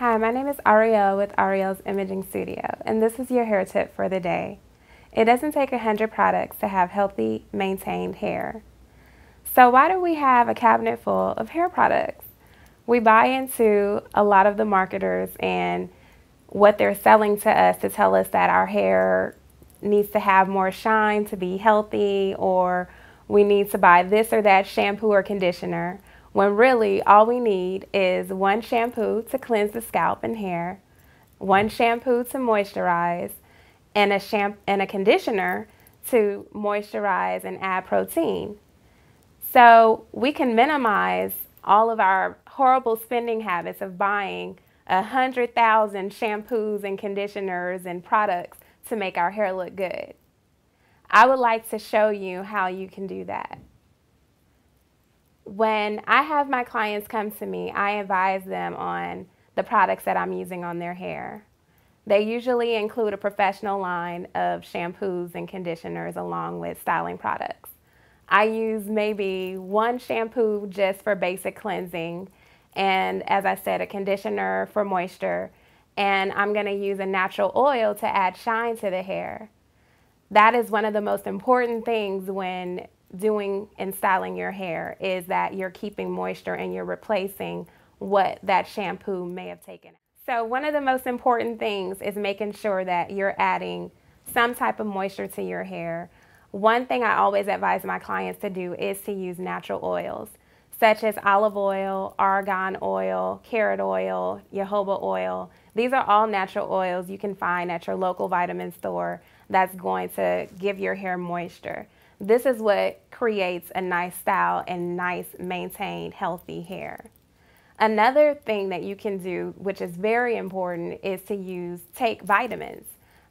Hi, my name is Ariel with Ariel's Imaging Studio, and this is your hair tip for the day. It doesn't take 100 products to have healthy, maintained hair. So why do we have a cabinet full of hair products? We buy into a lot of the marketers and what they're selling to us to tell us that our hair needs to have more shine to be healthy or we need to buy this or that shampoo or conditioner when really all we need is one shampoo to cleanse the scalp and hair, one shampoo to moisturize, and a, sham- and a conditioner to moisturize and add protein. So we can minimize all of our horrible spending habits of buying 100,000 shampoos and conditioners and products to make our hair look good. I would like to show you how you can do that when I have my clients come to me, I advise them on the products that I'm using on their hair. They usually include a professional line of shampoos and conditioners along with styling products. I use maybe one shampoo just for basic cleansing and as I said, a conditioner for moisture. And I'm gonna use a natural oil to add shine to the hair. That is one of the most important things when doing and styling your hair is that you're keeping moisture and you're replacing what that shampoo may have taken. So one of the most important things is making sure that you're adding some type of moisture to your hair. One thing I always advise my clients to do is to use natural oils such as olive oil, argan oil, carrot oil, jojoba oil. These are all natural oils you can find at your local vitamin store that's going to give your hair moisture. This is what creates a nice style and nice maintained healthy hair. Another thing that you can do, which is very important, is to use take vitamins.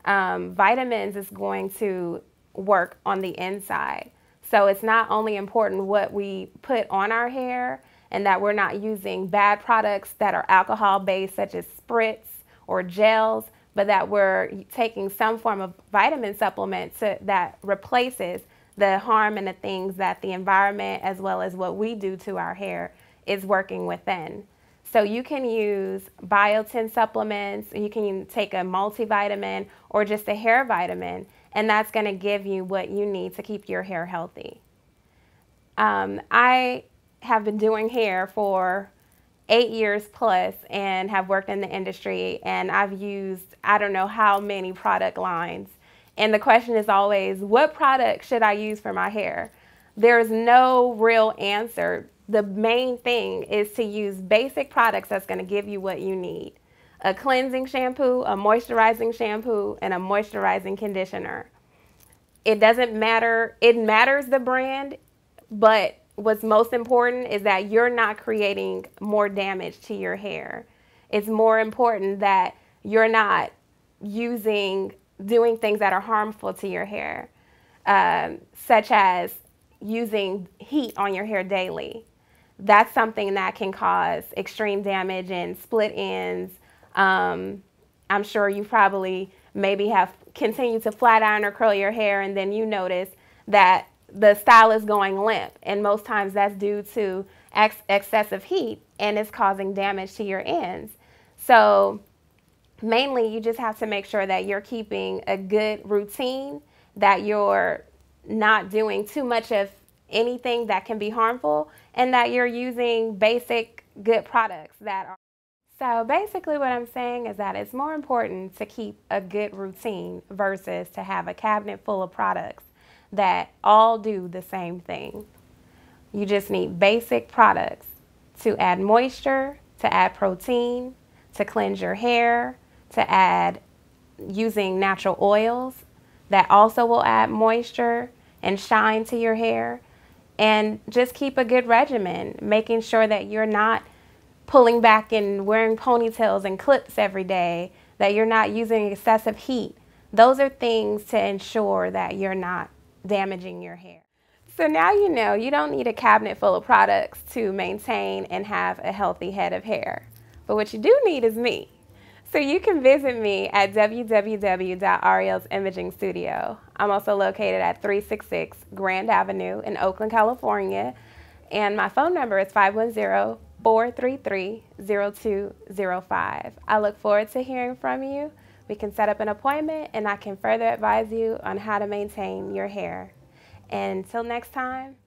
Um, vitamins is going to work on the inside. So it's not only important what we put on our hair and that we're not using bad products that are alcohol based, such as spritz or gels, but that we're taking some form of vitamin supplement to, that replaces the harm and the things that the environment, as well as what we do to our hair, is working within. So you can use biotin supplements, you can take a multivitamin or just a hair vitamin, and that's going to give you what you need to keep your hair healthy. Um, I have been doing hair for eight years plus and have worked in the industry and I've used I don't know how many product lines and the question is always, what product should I use for my hair? There's no real answer. The main thing is to use basic products that's going to give you what you need a cleansing shampoo, a moisturizing shampoo, and a moisturizing conditioner. It doesn't matter, it matters the brand, but what's most important is that you're not creating more damage to your hair. It's more important that you're not using doing things that are harmful to your hair, um, such as using heat on your hair daily. That's something that can cause extreme damage and split ends. Um, I'm sure you probably maybe have continued to flat iron or curl your hair, and then you notice that the style is going limp. And most times that's due to ex excessive heat and it's causing damage to your ends. So mainly you just have to make sure that you're keeping a good routine, that you're not doing too much of anything that can be harmful, and that you're using basic good products that are. So basically, what I'm saying is that it's more important to keep a good routine versus to have a cabinet full of products that all do the same thing. You just need basic products to add moisture, to add protein, to cleanse your hair, to add using natural oils that also will add moisture and shine to your hair. And just keep a good regimen, making sure that you're not pulling back and wearing ponytails and clips every day, that you're not using excessive heat. Those are things to ensure that you're not damaging your hair. So now you know you don't need a cabinet full of products to maintain and have a healthy head of hair. But what you do need is me. So you can visit me at www.arielsimagingstudio. Imaging Studio. I'm also located at 366 Grand Avenue in Oakland, California, and my phone number is 510-433-0205. I look forward to hearing from you. We can set up an appointment and I can further advise you on how to maintain your hair. And until next time,